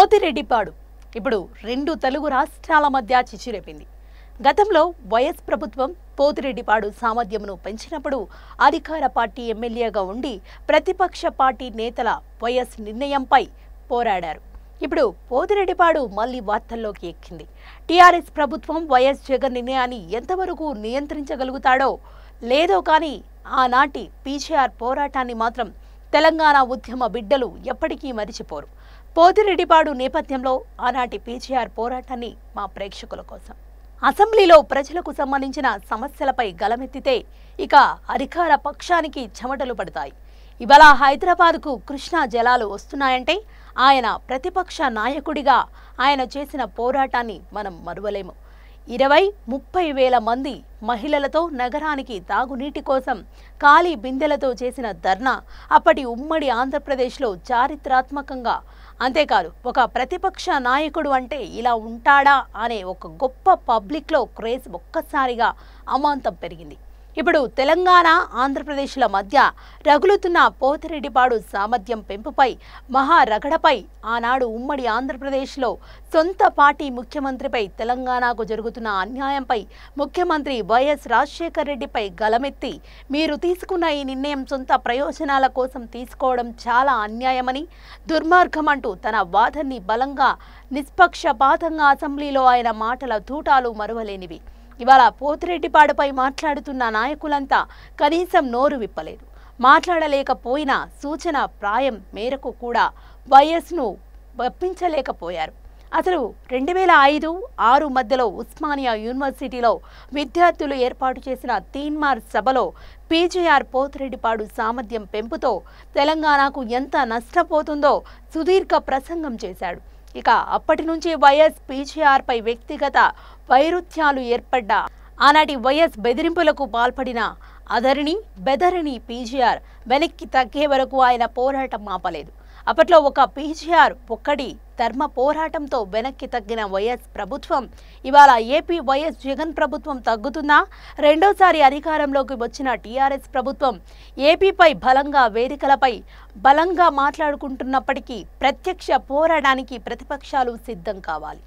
పోతిరెడ్డిపాడు ఇప్పుడు రెండు తెలుగు రాష్ట్రాల మధ్య చిచ్చురేపింది గతంలో వైఎస్ ప్రభుత్వం పోతిరెడ్డిపాడు సామర్థ్యంను పెంచినప్పుడు అధికార పార్టీ ఎమ్మెల్యేగా ఉండి ప్రతిపక్ష పార్టీ నేతల వైఎస్ నిర్ణయంపై పోరాడారు ఇప్పుడు పోతిరెడ్డిపాడు మళ్లీ వార్తల్లోకి ఎక్కింది టీఆర్ఎస్ ప్రభుత్వం వైఎస్ జగన్ నిర్ణయాన్ని ఎంతవరకు నియంత్రించగలుగుతాడో లేదో కానీ ఆనాటి పీసీఆర్ పోరాటాన్ని మాత్రం తెలంగాణ ఉద్యమ బిడ్డలు ఎప్పటికీ మరిచిపోరు పోతిరెడ్డిపాడు నేపథ్యంలో ఆనాటి పీజీఆర్ పోరాటాన్ని మా ప్రేక్షకుల కోసం అసెంబ్లీలో ప్రజలకు సంబంధించిన సమస్యలపై గలమెత్తితే ఇక అధికార పక్షానికి చెమటలు పడతాయి ఇవాళ హైదరాబాద్కు కృష్ణా జలాలు వస్తున్నాయంటే ఆయన ప్రతిపక్ష నాయకుడిగా ఆయన చేసిన పోరాటాన్ని మనం మరువలేము ఇరవై ముప్పై వేల మంది మహిళలతో నగరానికి తాగునీటి కోసం ఖాళీ బిందెలతో చేసిన ధర్నా అప్పటి ఉమ్మడి ఆంధ్రప్రదేశ్లో చారిత్రాత్మకంగా అంతేకాదు ఒక ప్రతిపక్ష నాయకుడు అంటే ఇలా ఉంటాడా అనే ఒక గొప్ప పబ్లిక్లో క్రేజ్ ఒక్కసారిగా అమాంతం పెరిగింది ఇప్పుడు తెలంగాణ ఆంధ్రప్రదేశ్ల మధ్య రగులుతున్న పోతిరెడ్డిపాడు సామర్థ్యం పెంపుపై మహారగడపై ఆనాడు ఉమ్మడి ఆంధ్రప్రదేశ్లో సొంత పార్టీ ముఖ్యమంత్రిపై తెలంగాణకు జరుగుతున్న అన్యాయంపై ముఖ్యమంత్రి వైఎస్ రాజశేఖర్ రెడ్డిపై గలమెత్తి మీరు తీసుకున్న ఈ నిర్ణయం సొంత ప్రయోజనాల కోసం తీసుకోవడం చాలా అన్యాయమని దుర్మార్గమంటూ తన వాదన్ని బలంగా నిష్పక్షపాతంగా అసెంబ్లీలో ఆయన మాటల తూటాలు మరువలేనివి ఇవాళ పోతిరెడ్డిపాడుపై మాట్లాడుతున్న నాయకులంతా కనీసం నోరు విప్పలేదు మాట్లాడలేకపోయినా సూచన ప్రాయం మేరకు కూడా వైఎస్ను ఒప్పించలేకపోయారు అసలు రెండు వేల ఐదు ఆరు మధ్యలో ఉస్మానియా యూనివర్సిటీలో విద్యార్థులు ఏర్పాటు చేసిన తీన్మార్ సభలో పీజీఆర్ పోతిరెడ్డిపాడు సామర్థ్యం పెంపుతో తెలంగాణకు ఎంత నష్టపోతుందో సుదీర్ఘ ప్రసంగం చేశాడు ఇక అప్పటి నుంచి వైఎస్ పీజీఆర్పై వ్యక్తిగత వైరుధ్యాలు ఏర్పడ్డ ఆనాటి వైఎస్ బెదిరింపులకు పాల్పడిన అదరిని బెదరిని పీజీఆర్ వెనక్కి తగ్గే వరకు ఆయన పోరాటం ఆపలేదు అప్పట్లో ఒక పీజీఆర్ ఒక్కడి ధర్మ పోరాటంతో వెనక్కి తగ్గిన వైఎస్ ప్రభుత్వం ఇవాళ ఏపీ వైఎస్ జగన్ ప్రభుత్వం తగ్గుతున్నా రెండోసారి అధికారంలోకి వచ్చిన టీఆర్ఎస్ ప్రభుత్వం ఏపీపై బలంగా వేదికలపై బలంగా మాట్లాడుకుంటున్నప్పటికీ ప్రత్యక్ష పోరాటానికి ప్రతిపక్షాలు సిద్ధం కావాలి